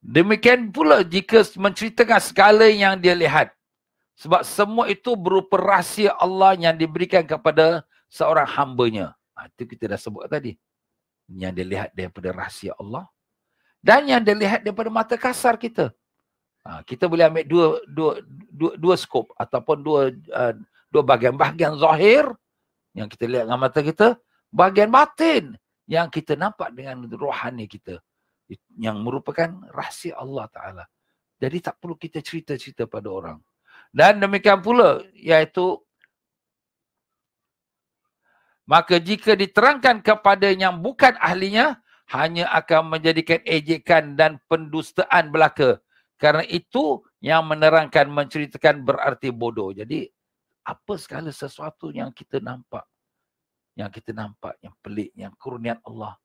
A: Demikian pula jika menceritakan segala yang dia lihat. Sebab semua itu berupa rahsia Allah yang diberikan kepada seorang hambanya. Ha, itu kita dah sebut tadi. Yang dia lihat daripada rahsia Allah. Dan yang dia lihat daripada mata kasar kita. Ha, kita boleh ambil dua, dua, dua, dua skop ataupun dua, uh, dua bagian. Bahagian zahir yang kita lihat dengan mata kita. Bahagian batin yang kita nampak dengan rohani kita yang merupakan rahsia Allah Ta'ala. Jadi tak perlu kita cerita-cerita pada orang. Dan demikian pula iaitu maka jika diterangkan kepada yang bukan ahlinya hanya akan menjadikan ejekan dan pendustaan belaka. Kerana itu yang menerangkan, menceritakan berarti bodoh. Jadi apa segala sesuatu yang kita nampak yang kita nampak yang pelik yang kurniaan Allah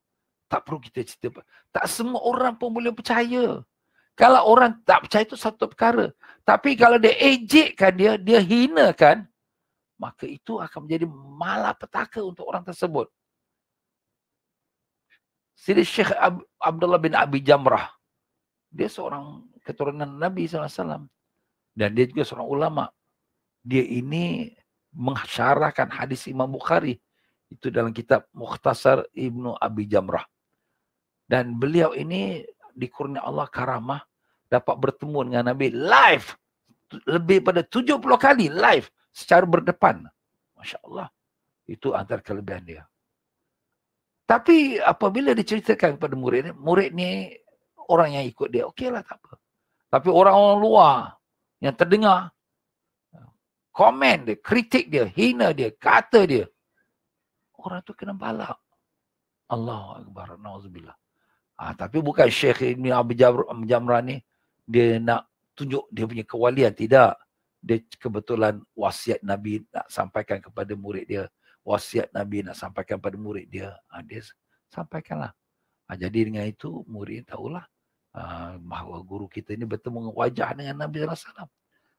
A: tak perlu kita cerita. Tak semua orang pun boleh percaya. Kalau orang tak percaya itu satu perkara. Tapi kalau dia ejekkan dia, dia hina kan. maka itu akan menjadi malapetaka untuk orang tersebut. Sini Syekh Ab- Abdullah bin Abi Jamrah. Dia seorang keturunan Nabi SAW. Dan dia juga seorang ulama. Dia ini mengsyarahkan hadis Imam Bukhari. Itu dalam kitab Mukhtasar Ibnu Abi Jamrah dan beliau ini dikurnia Allah karamah dapat bertemu dengan Nabi live lebih pada 70 kali live secara berdepan. Masya Allah. Itu antara kelebihan dia. Tapi apabila diceritakan kepada murid, murid ni orang yang ikut dia, okeylah tak apa. Tapi orang-orang luar yang terdengar, komen dia, kritik dia, hina dia, kata dia, orang tu kena balak. Allahu Akbar, na'udzubillah. Ha, tapi bukan Syekh Ibn Abi Jamrah ni dia nak tunjuk dia punya kewalian. Tidak. Dia kebetulan wasiat Nabi nak sampaikan kepada murid dia. Wasiat Nabi nak sampaikan kepada murid dia. Ha, dia sampaikanlah. Ha, jadi dengan itu murid tahulah ha, bahawa guru kita ini bertemu dengan wajah dengan Nabi SAW.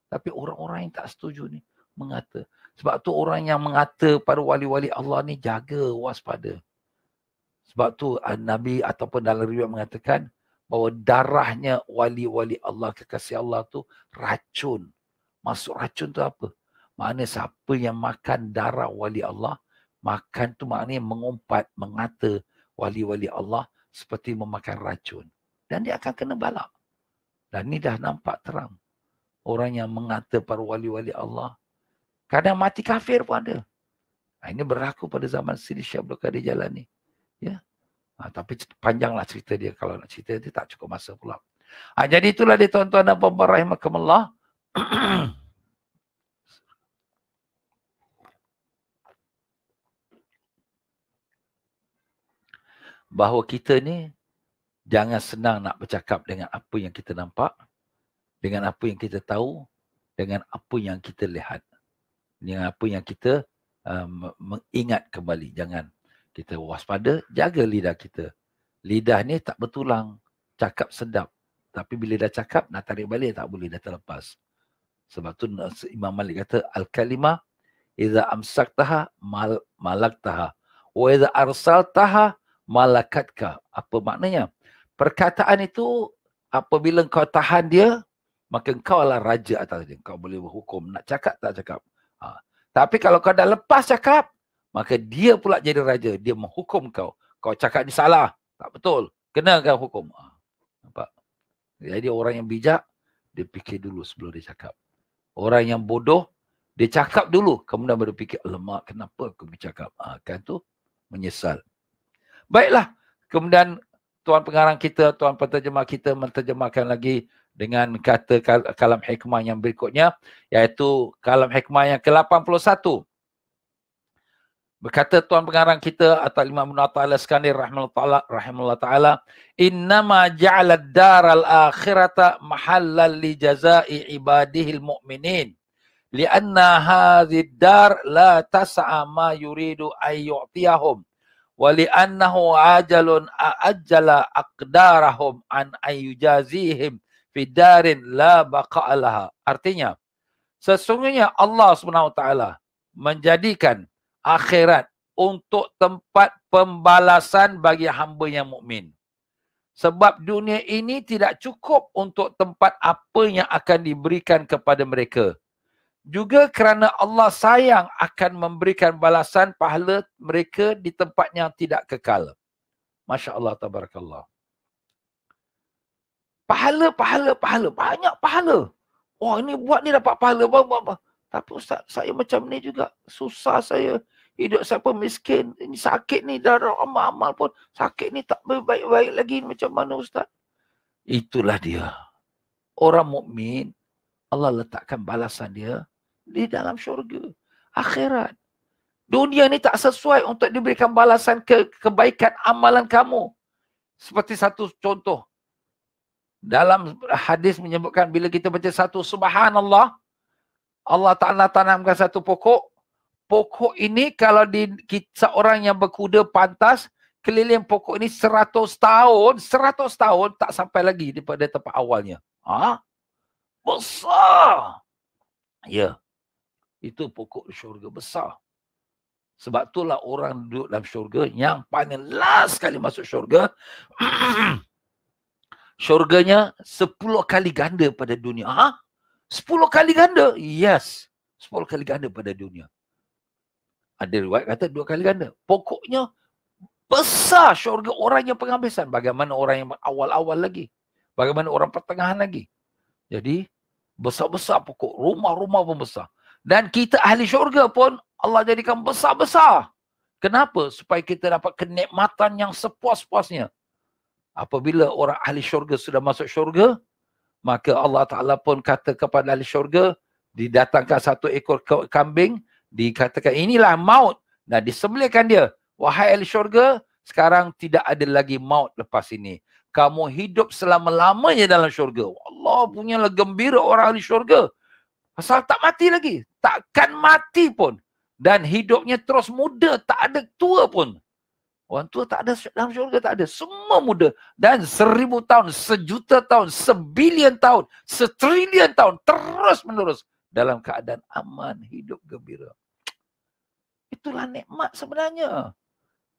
A: Tapi orang-orang yang tak setuju ni mengata. Sebab tu orang yang mengata pada wali-wali Allah ni jaga waspada. Sebab tu Nabi ataupun dalam riwayat mengatakan bahawa darahnya wali-wali Allah kekasih Allah tu racun. Masuk racun tu apa? Maknanya siapa yang makan darah wali Allah, makan tu maknanya mengumpat, mengata wali-wali Allah seperti memakan racun. Dan dia akan kena balap. Dan ni dah nampak terang. Orang yang mengata para wali-wali Allah. Kadang mati kafir pun ada. Ha, ini berlaku pada zaman Sidi Syabdul Qadir Jalan ni ya ha, tapi panjanglah cerita dia kalau nak cerita dia tak cukup masa pula ha, jadi itulah dia tuan-tuan dan puan-puan rahimakumullah [clears throat] bahawa kita ni jangan senang nak bercakap dengan apa yang kita nampak dengan apa yang kita tahu dengan apa yang kita lihat dengan apa yang kita um, mengingat kembali jangan kita waspada, jaga lidah kita. Lidah ni tak bertulang, cakap sedap. Tapi bila dah cakap, nak tarik balik tak boleh, dah terlepas. Sebab tu Imam Malik kata, Al-Kalimah, Iza amsak taha, mal malak taha. Wa iza arsal taha, malakatka. Apa maknanya? Perkataan itu, apabila kau tahan dia, maka kau lah raja atas dia. Kau boleh berhukum, nak cakap tak cakap. Ha. Tapi kalau kau dah lepas cakap, maka dia pula jadi raja dia menghukum kau kau cakap ni salah tak betul kenakan hukum ah, nampak jadi orang yang bijak dia fikir dulu sebelum dia cakap orang yang bodoh dia cakap dulu kemudian baru fikir lemak kenapa aku bercakap ha, ah, kan tu menyesal baiklah kemudian tuan pengarang kita tuan penterjemah kita menterjemahkan lagi dengan kata kalam hikmah yang berikutnya iaitu kalam hikmah yang ke-81 Berkata tuan pengarang kita atau Imam Ibn Atta'ala Iskandir Rahimullah ta'ala rahimahullah ta'ala innama ja'ala daral akhirata mahallan li jazai ibadihil mu'minin li li'anna hadhi dar la tasaa ma yuridu ay li wa li'annahu ajalun ajala aqdarahum an ay yujazihim fi darin la baqa'alaha artinya sesungguhnya Allah Subhanahu wa ta'ala menjadikan akhirat untuk tempat pembalasan bagi hamba yang mukmin. Sebab dunia ini tidak cukup untuk tempat apa yang akan diberikan kepada mereka. Juga kerana Allah sayang akan memberikan balasan pahala mereka di tempat yang tidak kekal. Masya Allah, Tabarakallah. Pahala, pahala, pahala. Banyak pahala. Wah, ini buat ni dapat pahala. Bah, bah, Tapi Ustaz, saya macam ni juga. Susah saya hidup siapa miskin, ini sakit ni darah amal-amal pun. Sakit ni tak baik-baik lagi macam mana ustaz? Itulah dia. Orang mukmin Allah letakkan balasan dia di dalam syurga. Akhirat. Dunia ni tak sesuai untuk diberikan balasan ke kebaikan amalan kamu. Seperti satu contoh. Dalam hadis menyebutkan bila kita baca satu subhanallah. Allah Ta'ala tanamkan satu pokok pokok ini kalau di kita orang yang berkuda pantas keliling pokok ini seratus tahun, seratus tahun tak sampai lagi daripada tempat awalnya. Ha?
B: Besar.
A: Ya. Itu pokok syurga besar. Sebab itulah orang duduk dalam syurga yang paling last sekali masuk syurga. [clears throat] syurganya sepuluh kali ganda pada dunia. Ha? sepuluh kali ganda? Yes. sepuluh kali ganda pada dunia. Ada riwayat kata dua kali ganda. Pokoknya besar syurga orang yang penghabisan. Bagaimana orang yang awal-awal lagi. Bagaimana orang pertengahan lagi. Jadi besar-besar pokok. Rumah-rumah pun besar. Dan kita ahli syurga pun Allah jadikan besar-besar. Kenapa? Supaya kita dapat kenikmatan yang sepuas-puasnya. Apabila orang ahli syurga sudah masuk syurga, maka Allah Ta'ala pun kata kepada ahli syurga, didatangkan satu ekor kambing, dikatakan inilah maut dan disembelihkan dia wahai ahli syurga sekarang tidak ada lagi maut lepas ini kamu hidup selama-lamanya dalam syurga Allah punya punyalah gembira orang ahli syurga pasal tak mati lagi takkan mati pun dan hidupnya terus muda tak ada tua pun orang tua tak ada dalam syurga tak ada semua muda dan seribu tahun sejuta tahun sebilion tahun setrilion tahun terus menerus dalam keadaan aman, hidup gembira. Itulah nikmat sebenarnya.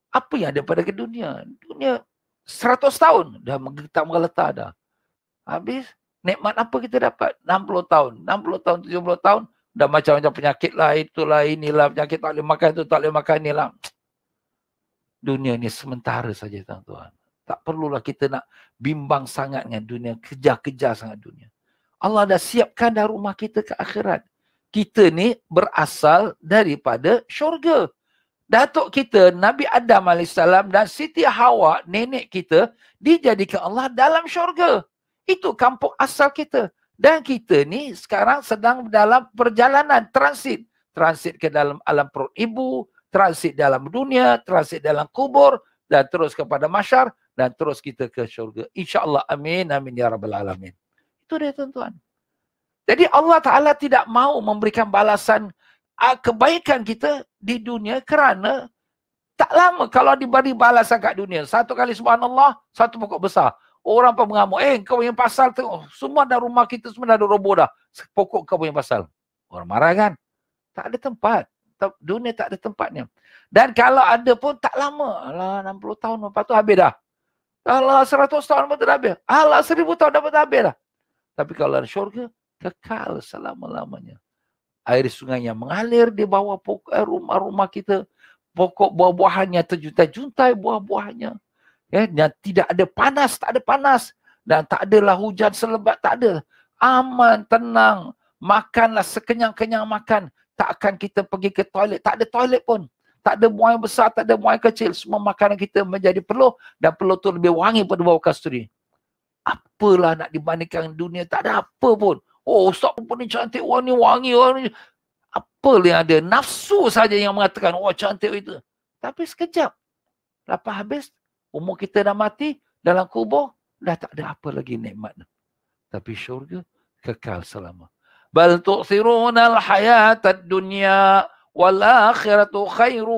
A: Apa yang ada pada ke dunia? Dunia 100 tahun dah tak meletak dah. Habis, nikmat apa kita dapat? 60 tahun, 60 tahun, 70 tahun, dah macam-macam penyakit lah, itulah, inilah, penyakit tak boleh makan itu, tak boleh makan inilah. Dunia ni sementara saja, tuan-tuan. Tak perlulah kita nak bimbang sangat dengan dunia, kejar-kejar sangat dunia. Allah dah siapkan dah rumah kita ke akhirat. Kita ni berasal daripada syurga. Datuk kita, Nabi Adam AS dan Siti Hawa, nenek kita, dijadikan Allah dalam syurga. Itu kampung asal kita. Dan kita ni sekarang sedang dalam perjalanan transit. Transit ke dalam alam perut ibu, transit dalam dunia, transit dalam kubur, dan terus kepada masyar, dan terus kita ke syurga. InsyaAllah amin, amin ya rabbal alamin. Itu dia tuan-tuan. Jadi Allah Ta'ala tidak mahu memberikan balasan ah, kebaikan kita di dunia kerana tak lama kalau diberi balasan kat dunia. Satu kali subhanallah, satu pokok besar. Orang pun mengamuk. Eh, kau punya pasal tu. Semua dah rumah kita semua dah roboh dah. Pokok kau punya pasal. Orang marah kan? Tak ada tempat. Dunia tak ada tempatnya. Dan kalau ada pun tak lama. Alah, 60 tahun lepas tu habis dah. Alah, 100 tahun lepas tu dah habis. Alah, 1000 tahun dah habis dah. Tapi kalau dalam syurga, kekal selama-lamanya. Air sungainya mengalir di bawah pokok eh, rumah-rumah kita. Pokok buah-buahannya terjuta juntai buah-buahannya. Ya, dan tidak ada panas, tak ada panas. Dan tak adalah hujan selebat, tak ada. Aman, tenang. Makanlah sekenyang-kenyang makan. Tak akan kita pergi ke toilet. Tak ada toilet pun. Tak ada muai besar, tak ada muai kecil. Semua makanan kita menjadi peluh. Dan peluh itu lebih wangi pada bau kasturi apalah nak dibandingkan dunia tak ada apa pun oh ustaz perempuan ni cantik orang ni wangi orang ni apa yang ada nafsu saja yang mengatakan wah oh, cantik itu tapi sekejap lepas habis umur kita dah mati dalam kubur dah tak ada apa lagi nikmat tapi syurga kekal selama bal tu'thiruna al Hayat ad dunya wal akhiratu khairu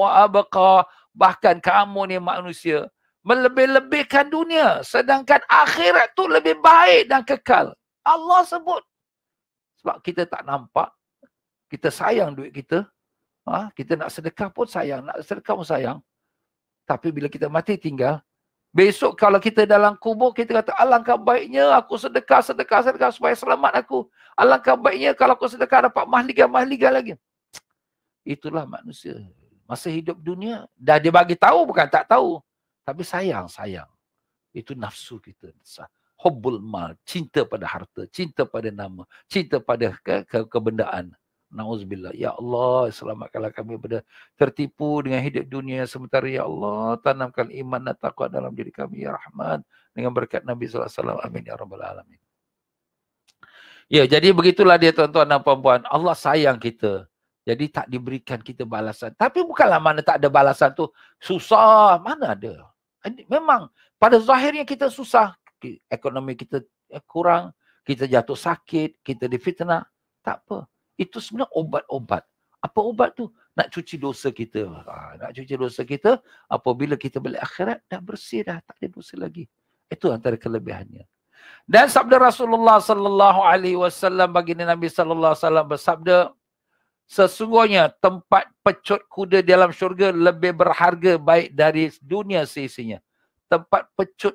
A: wa abqa bahkan kamu ni manusia melebih-lebihkan dunia sedangkan akhirat tu lebih baik dan kekal. Allah sebut. Sebab kita tak nampak, kita sayang duit kita. Ha? Kita nak sedekah pun sayang, nak sedekah pun sayang. Tapi bila kita mati tinggal, besok kalau kita dalam kubur, kita kata alangkah baiknya aku sedekah, sedekah, sedekah supaya selamat aku. Alangkah baiknya kalau aku sedekah dapat mahligai, mahligai lagi. Itulah manusia. Masa hidup dunia, dah dia bagi tahu bukan tak tahu. Tapi sayang, sayang. Itu nafsu kita. Hubbul mal, cinta pada harta, cinta pada nama, cinta pada ke, ke, kebendaan. Nauzubillah. Ya Allah, selamatkanlah kami pada tertipu dengan hidup dunia sementara. Ya Allah, tanamkan iman dan taqwa dalam diri kami. Ya Rahman. Dengan berkat Nabi SAW. Amin. Ya Rabbul Alamin. Ya, jadi begitulah dia tuan-tuan dan puan-puan. Allah sayang kita. Jadi tak diberikan kita balasan. Tapi bukanlah mana tak ada balasan tu. Susah. Mana ada? Memang pada zahirnya kita susah, ekonomi kita eh, kurang, kita jatuh sakit, kita difitnah. Tak apa. Itu sebenarnya obat-obat. Apa obat tu? Nak cuci dosa kita. Ha, nak cuci dosa kita, apabila kita beli akhirat, dah bersih dah. Tak ada dosa lagi. Itu antara kelebihannya. Dan sabda Rasulullah sallallahu alaihi wasallam baginda Nabi sallallahu alaihi wasallam bersabda, Sesungguhnya tempat pecut kuda dalam syurga lebih berharga baik dari dunia seisinya. Tempat pecut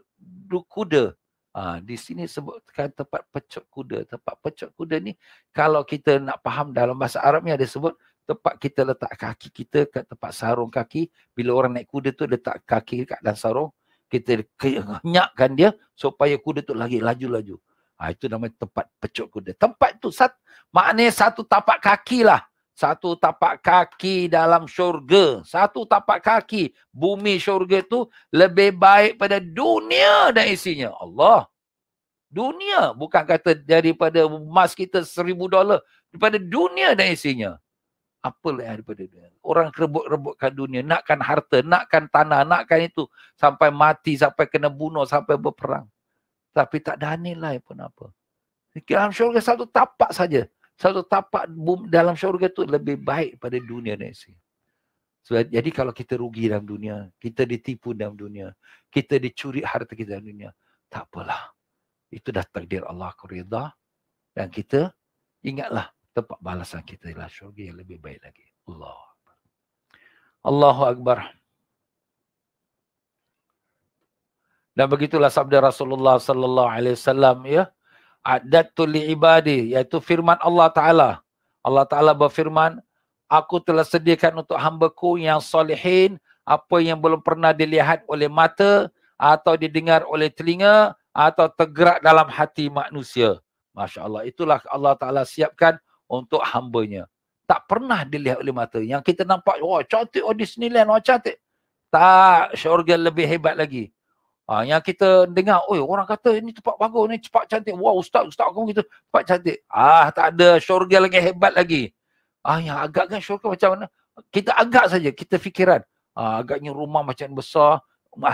A: kuda. Ha, di sini sebutkan tempat pecut kuda. Tempat pecut kuda ni kalau kita nak faham dalam bahasa arab ni ada sebut tempat kita letak kaki kita kat tempat sarung kaki. Bila orang naik kuda tu letak kaki kat dalam sarung. Kita kenyakkan dia supaya kuda tu lagi laju-laju. Ha, itu namanya tempat pecut kuda. Tempat tu sat, maknanya satu tapak kaki lah satu tapak kaki dalam syurga. Satu tapak kaki bumi syurga tu lebih baik pada dunia dan isinya. Allah. Dunia bukan kata daripada emas kita seribu dolar. Daripada dunia dan isinya. Apa lah daripada dunia. Orang kerebut-rebutkan dunia. Nakkan harta, nakkan tanah, nakkan itu. Sampai mati, sampai kena bunuh, sampai berperang. Tapi tak ada nilai pun apa. Dalam syurga satu tapak saja satu tapak dalam syurga tu lebih baik pada dunia ni. Jadi kalau kita rugi dalam dunia, kita ditipu dalam dunia, kita dicuri harta kita dalam dunia, tak apalah. Itu dah takdir Allah kurida. Dan kita ingatlah tempat balasan kita ialah syurga yang lebih baik lagi. Allah. Allahu Akbar. Dan begitulah sabda Rasulullah sallallahu alaihi wasallam ya. Uh, adatu li ibadi iaitu firman Allah taala Allah taala berfirman aku telah sediakan untuk hamba-Ku yang solihin apa yang belum pernah dilihat oleh mata atau didengar oleh telinga atau tergerak dalam hati manusia masya-Allah itulah Allah taala siapkan untuk hamba-Nya tak pernah dilihat oleh mata yang kita nampak wah oh, cantik oh Disneyland wah oh, cantik tak syurga lebih hebat lagi Ha, yang kita dengar, oi orang kata ini tempat bagus, ni cepat cantik. Wah, ustaz, ustaz aku kita cepat cantik. Ah, tak ada syurga lagi hebat lagi. Ah, yang agak-agak syurga macam mana? Kita agak saja, kita fikiran. Ah, agaknya rumah macam besar,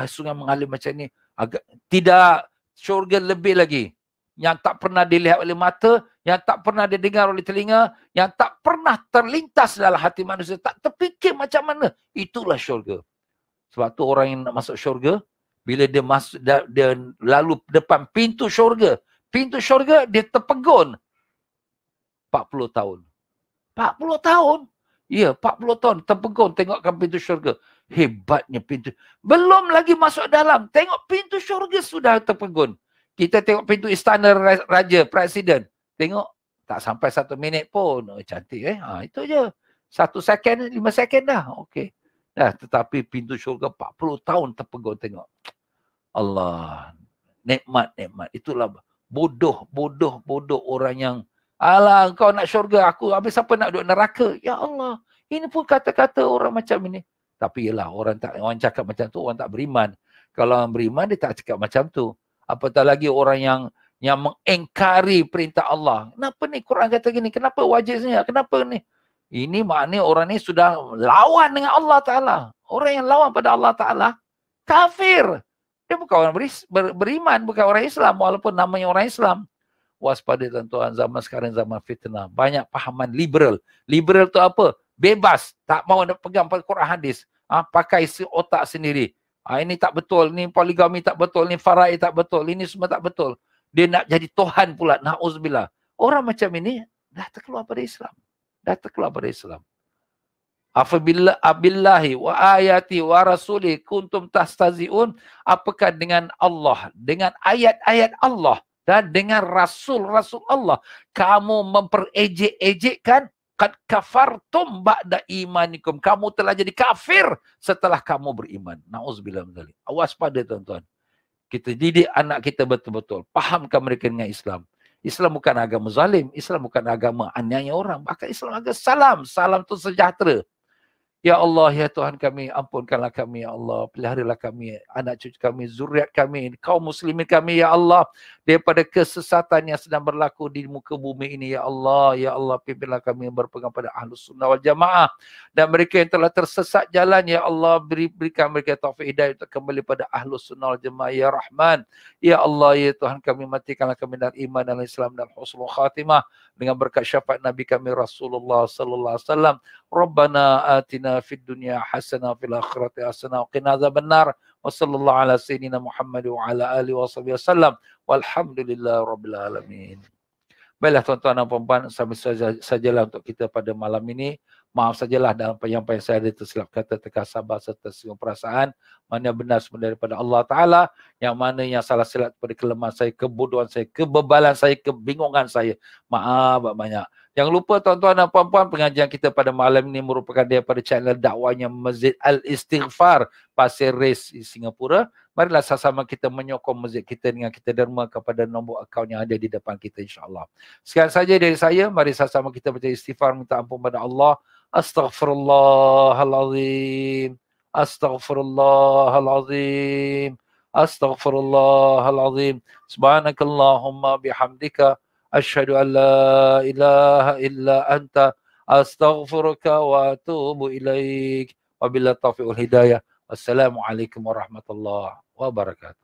A: sungai mengalir macam ni. Agak tidak syurga lebih lagi. Yang tak pernah dilihat oleh mata, yang tak pernah didengar oleh telinga, yang tak pernah terlintas dalam hati manusia, tak terfikir macam mana. Itulah syurga. Sebab tu orang yang nak masuk syurga, bila dia masuk dia, dia lalu depan pintu syurga pintu syurga dia terpegun 40 tahun 40 tahun ya 40 tahun terpegun tengokkan pintu syurga hebatnya pintu belum lagi masuk dalam tengok pintu syurga sudah terpegun kita tengok pintu istana raja presiden tengok tak sampai satu minit pun oh, cantik eh ha, itu je satu second lima second dah okey Ya, tetapi pintu syurga 40 tahun terpegang tengok. Allah. nekmat nekmat. Itulah bodoh, bodoh, bodoh orang yang Alah, kau nak syurga aku. Habis siapa nak duduk neraka? Ya Allah. Ini pun kata-kata orang macam ini. Tapi ialah orang tak orang cakap macam tu, orang tak beriman. Kalau orang beriman, dia tak cakap macam tu. Apatah lagi orang yang yang mengengkari perintah Allah. Kenapa ni Quran kata gini? Kenapa wajibnya? Kenapa ni? Ini maknanya orang ini sudah lawan dengan Allah Ta'ala. Orang yang lawan pada Allah Ta'ala, kafir. Dia bukan orang beris, ber, beriman, bukan orang Islam. Walaupun namanya orang Islam. Waspada tuan-tuan, zaman sekarang zaman fitnah. Banyak pahaman liberal. Liberal tu apa? Bebas. Tak mahu nak pegang pakai Quran Hadis. Ha, pakai otak sendiri. Ha, ini tak betul, ini poligami tak betul, ini farai tak betul, ini semua tak betul. Dia nak jadi Tuhan pula, na'uzubillah. Orang macam ini dah terkeluar pada Islam dah terkeluar pada Islam. Afabila abillahi wa ayati wa rasuli kuntum tastaziun apakah dengan Allah dengan ayat-ayat Allah dan dengan rasul-rasul Allah kamu memperejek-ejekkan kad kafartum ba'da imanikum kamu telah jadi kafir setelah kamu beriman naudzubillah min awas pada tuan-tuan kita didik anak kita betul-betul fahamkan mereka dengan Islam Islam bukan agama zalim. Islam bukan agama aniaya orang. Bahkan Islam agama salam. Salam tu sejahtera. Ya Allah, Ya Tuhan kami, ampunkanlah kami, Ya Allah. Peliharilah kami, anak cucu kami, zuriat kami, kaum muslimin kami, Ya Allah. Daripada kesesatan yang sedang berlaku di muka bumi ini, Ya Allah. Ya Allah, pimpinlah kami yang berpegang pada ahlus sunnah wal jamaah. Dan mereka yang telah tersesat jalan, Ya Allah. Beri, berikan mereka taufiq hidayah untuk kembali pada ahlus sunnah wal jamaah, Ya Rahman. Ya Allah, Ya Tuhan kami, matikanlah kami dalam iman dan islam dan husnul khatimah. Dengan berkat syafaat Nabi kami, Rasulullah Sallallahu Alaihi Wasallam. Rabbana atina في الدنيا حسنة في الآخرة حسنة وقنا عذاب النار وصلى الله على سيدنا محمد وعلى آله وصحبه وسلم والحمد لله رب العالمين Baiklah tuan-tuan dan puan-puan, sama sajalah untuk kita pada malam ini. Maaf sajalah dalam penyampaian saya ada tersilap kata terkasar bahasa tersinggung perasaan. Mana benar sebenarnya daripada Allah Ta'ala. Yang mana yang salah silap daripada kelemahan saya, kebodohan saya, kebebalan saya, kebingungan saya. Maaf banyak Jangan lupa tuan-tuan dan puan-puan pengajian kita pada malam ini merupakan dia pada channel dakwahnya Masjid Al-Istighfar Pasir Ris Singapura. Marilah sama-sama kita menyokong masjid kita dengan kita derma kepada nombor akaun yang ada di depan kita insyaAllah. Sekian saja dari saya. Mari sama-sama kita baca istighfar minta ampun pada Allah. Astaghfirullahalazim. Astaghfirullahaladzim. Astaghfirullahaladzim. Subhanakallahumma bihamdika. أشهد أن لا إله إلا أنت أستغفرك وأتوب إليك وبالله التوفيق والهداية والسلام عليكم ورحمة الله وبركاته